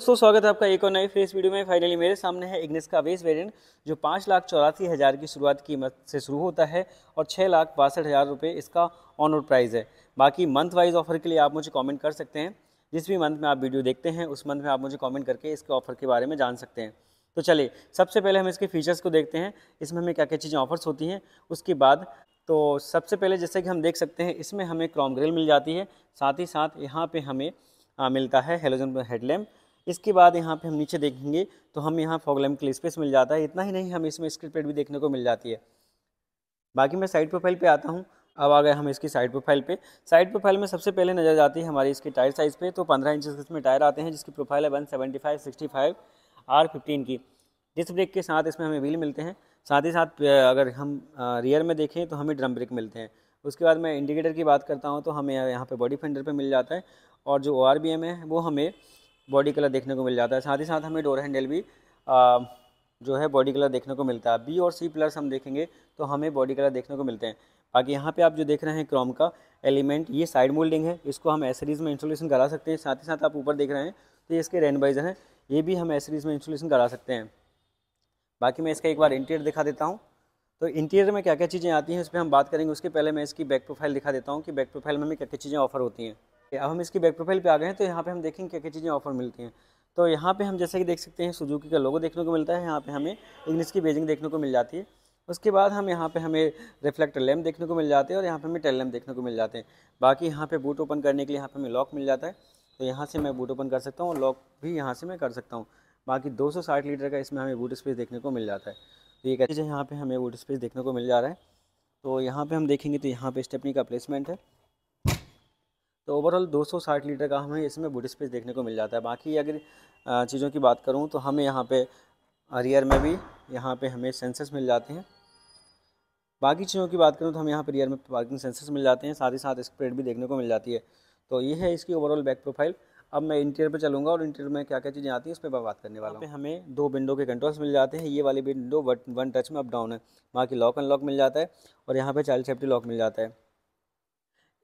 दोस्तों स्वागत है आपका एक और नए फेस वीडियो में फाइनली मेरे सामने है इग्निस का वेस वेरिएंट जो पाँच लाख चौरासी हज़ार की शुरुआत कीमत से शुरू होता है और छः लाख बासठ हज़ार रुपये इसका ऑन रोड प्राइस है बाकी मंथ वाइज ऑफर के लिए आप मुझे कमेंट कर सकते हैं जिस भी मंथ में आप वीडियो देखते हैं उस मंथ में आप मुझे कॉमेंट करके इसके ऑफर के बारे में जान सकते हैं तो चलिए सबसे पहले हम इसके फीचर्स को देखते हैं इसमें हमें क्या क्या चीज़ें ऑफर्स होती हैं उसके बाद तो सबसे पहले जैसे कि हम देख सकते हैं इसमें हमें क्रॉम ग्रिल मिल जाती है साथ ही साथ यहाँ पर हमें मिलता है हेलोजन हेडलैम्प इसके बाद यहाँ पे हम नीचे देखेंगे तो हम यहाँ फॉगलैम के लिए स्पेस मिल जाता है इतना ही नहीं हमें इसमें पेड भी देखने को मिल जाती है बाकी मैं साइड प्रोफाइल पे आता हूँ अब आ गए हम इसकी साइड प्रोफाइल पे साइड प्रोफाइल में सबसे पहले नज़र आती है हमारी इसके टायर साइज़ पर तो पंद्रह इंच इसमें टायर आते हैं जिसकी प्रोफाइल है one seventy five sixty five R fifteen की डिस्क ब्रेक के साथ इसमें हमें व्हील मिलते हैं साथ ही साथ अगर हम रियर में देखें तो हमें ड्रम ब्रेक मिलते हैं उसके बाद मैं इंडिकेटर की बात करता हूँ तो हमें यहाँ पर बॉडी फेंडर पर मिल जाता है और जो ओ है वो हमें बॉडी कलर देखने को मिल जाता है साथ ही साथ हमें डोर हैंडल भी आ, जो है बॉडी कलर देखने को मिलता है बी और सी प्लस हम देखेंगे तो हमें बॉडी कलर देखने को मिलते हैं बाकी यहाँ पे आप जो देख रहे हैं क्रोम का एलिमेंट ये साइड मोल्डिंग है इसको हम एसरीज में इंस्टॉलेशन करा सकते हैं साथ ही साथ आप ऊपर देख रहे हैं तो ये इसके रेनबाइजर हैं ये भी हम एसरीज में इंस्टॉलेशन करा सकते हैं बाकी मैं इसका एक बार इंटीरियर दिखा देता हूँ तो इंटीरियर में क्या क्या चीज़ें आती हैं उस पर हम बात करेंगे उसके पहले मैं इसकी बैक प्रोफाइल दिखा देता हूँ कि बैक प्रोफाइल में हमें क्या क्या चीज़ें ऑफर होती हैं अब हम इसकी बैक प्रोफाइल पे आ गए हैं तो यहाँ पे हम देखेंगे क्या क्या चीज़ें ऑफर मिलती हैं तो यहाँ पे हम जैसे कि देख सकते हैं सुजुकी का लोगो देखने को मिलता है यहाँ पे हमें इंग्लिश की बेजिंग देखने को मिल जाती है उसके बाद हम यहाँ पे हमें रिफ्लेक्टर लैम्प देखने को मिल जाते हैं और यहाँ पे हमें टेल लैम्प देखने को मिल जाते हैं बाकी यहाँ पे बूट ओपन करने के लिए यहाँ पर हमें लॉक मिल जाता है तो यहाँ से मैं बूट ओपन कर सकता हूँ और लॉक भी यहाँ से मैं कर सकता हूँ बाकी दो लीटर का इसमें हमें बूट स्पेस देखने को मिल जाता है तो ये कहते हैं यहाँ पर हमें बूट स्पेस देखने को मिल जा रहा है तो यहाँ पर हम देखेंगे तो यहाँ पर स्टेपनी का प्लेसमेंट है तो ओवरऑल 260 लीटर का हमें इसमें बूट स्पेस देखने को मिल जाता है बाकी अगर चीज़ों की बात करूँ तो हमें यहाँ पे रियर में भी यहाँ पे हमें सेंसर्स मिल जाते हैं बाकी चीज़ों की बात करूँ तो हमें यहाँ पर रियर में पार्किंग सेंसर्स मिल जाते हैं साथ ही साथ स्प्रेड भी देखने को मिल जाती है तो ये है इसकी ओवरऑल बैक प्रोफाइल अब मैं इंटीरियर पर चलूँगा और इंटीरियर में क्या क्या चीज़ें आती हैं उस पर बात करने वाला हूँ हमें दो विंडो के कंट्रोल्स मिल जाते हैं ये वाली विंडो वन टच में अप डाउन है बाकी लॉक अनलॉक मिल जाता है और यहाँ पर चाइल्ड सेफ्टी लॉक मिल जाता है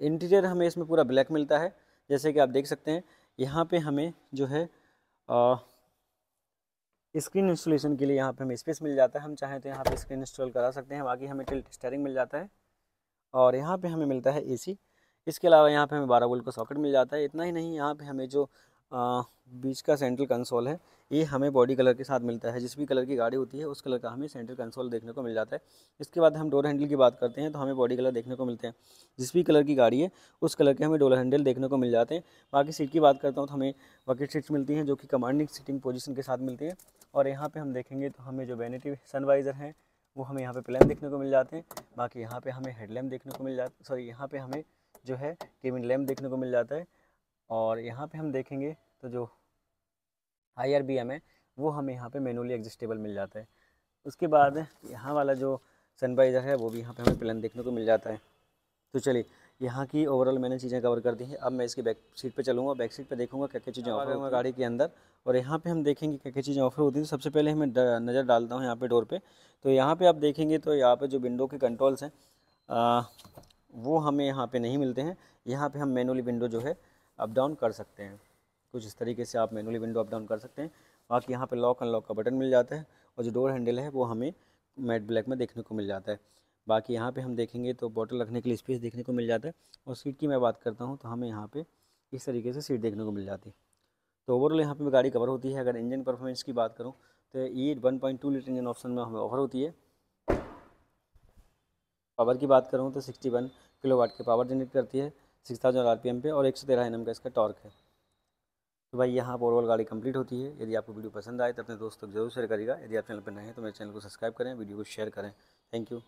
इंटीरियर हमें इसमें पूरा ब्लैक मिलता है जैसे कि आप देख सकते हैं यहाँ पे हमें जो है स्क्रीन इंस्टॉलेशन के लिए यहाँ पे हमें स्पेस मिल जाता है हम चाहें तो यहाँ पे स्क्रीन इंस्टॉल करा सकते हैं बाकी हमें टिल्ट स्टेयरिंग मिल जाता है और यहाँ पे हमें मिलता है एसी इसके अलावा यहाँ पे हमें बारह वोल्ट का सॉकेट मिल जाता है इतना ही नहीं यहाँ पे हमें जो बीच का सेंट्रल कंसोल है ये हमें बॉडी कलर के साथ मिलता है जिस भी कलर की गाड़ी होती है उस कलर का हमें सेंट्रल कंसोल देखने को मिल जाता है इसके बाद हम डोर हैंडल की बात करते हैं तो हमें बॉडी कलर देखने को मिलते हैं जिस भी कलर की गाड़ी है उस कलर के हमें डोर हैंडल देखने को मिल जाते हैं बाकी सीट की बात करता हूँ तो हमें बकेट सीट्स मिलती हैं जो कि कमांडिंग सीटिंग पोजिशन के साथ मिलती है और यहाँ पर हम देखेंगे तो हमें जो वेनेटिव सनवाइज़र हैं वो हमें यहाँ पर प्लैम देखने को मिल जाते हैं बाकी यहाँ पर हमें हेडलैम्प देखने को मिल जा सॉरी यहाँ पर हमें जो है केविन लैम्प देखने को मिल जाता है और यहाँ पे हम देखेंगे तो जो आई आर बी एम है वो हमें यहाँ पे मैनुअली एग्जिस्टेबल मिल जाता है उसके बाद यहाँ वाला जो सनवाइज़र है वो भी यहाँ पे हमें प्लान देखने को मिल जाता है तो चलिए यहाँ की ओवरऑल मैंने चीज़ें कवर कर दी हैं अब मैं इसकी बैक सीट पे चलूँगा बैक सीट पे देखूँगा क्या क्या चीज़ें ऑफर होंगी गाड़ी के अंदर और यहाँ पे हम देखेंगे क्या क्या चीज़ें ऑफर होती हैं तो सबसे पहले हमें नज़र डालता हूँ यहाँ पे डोर पे तो यहाँ पे आप देखेंगे तो यहाँ पे जो विंडो के कंट्रोल्स हैं वो हमें यहाँ पर नहीं मिलते हैं यहाँ पर हम मैनुअली विंडो जो है अप डाउन कर सकते हैं कुछ इस तरीके से आप मैनुअली विंडो अप डाउन कर सकते हैं बाकी यहाँ पे लॉक अनलॉक का बटन मिल जाता है और जो डोर हैंडल है वो हमें मैट ब्लैक में देखने को मिल जाता है बाकी यहाँ पे हम देखेंगे तो बॉटल रखने के लिए स्पेस देखने को मिल जाता है और सीट की मैं बात करता हूँ तो हमें यहाँ पे इस तरीके से सीट देखने को मिल जाती है तो ओवरऑल यहाँ पे गाड़ी कवर होती है अगर इंजन परफॉर्मेंस की बात करूँ तो ये one point two litre engine option में हमें ऑफर होती है पावर की बात करूँ तो सिक्सटी वन किलो वाट के पावर जनरेट करती है six thousand R P M पे और एक सौ तेरह एन एम का इसका टॉर्क है तो भाई यहाँ पर ओवरऑल गाड़ी कंप्लीट होती है यदि आपको वीडियो पसंद आए तो अपने दोस्तों को जरूर शेयर करेगा यदि आप चैनल पर नए हैं तो मेरे चैनल को सब्सक्राइब करें वीडियो को शेयर करें थैंक यू